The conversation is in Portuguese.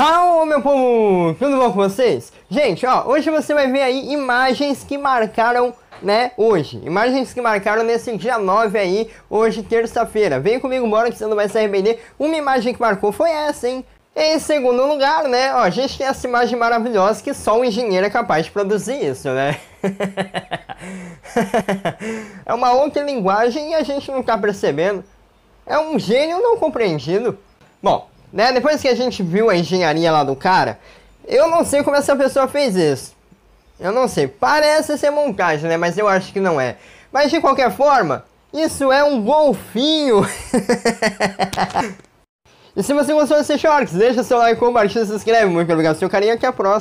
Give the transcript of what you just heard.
How, meu povo! Tudo bom com vocês? Gente, ó, hoje você vai ver aí imagens que marcaram, né, hoje. Imagens que marcaram nesse dia 9 aí, hoje, terça-feira. Vem comigo, bora, que você não vai se arrepender. Uma imagem que marcou foi essa, hein? Em segundo lugar, né, ó, a gente tem essa imagem maravilhosa que só um engenheiro é capaz de produzir isso, né? é uma outra linguagem e a gente não tá percebendo. É um gênio não compreendido. Bom, né? Depois que a gente viu a engenharia lá do cara, eu não sei como essa pessoa fez isso. Eu não sei. Parece ser montagem, né? Mas eu acho que não é. Mas de qualquer forma, isso é um golfinho. e se você gostou desse shorts, deixa seu like, compartilha, se inscreve. Muito obrigado, seu carinho. Até a próxima.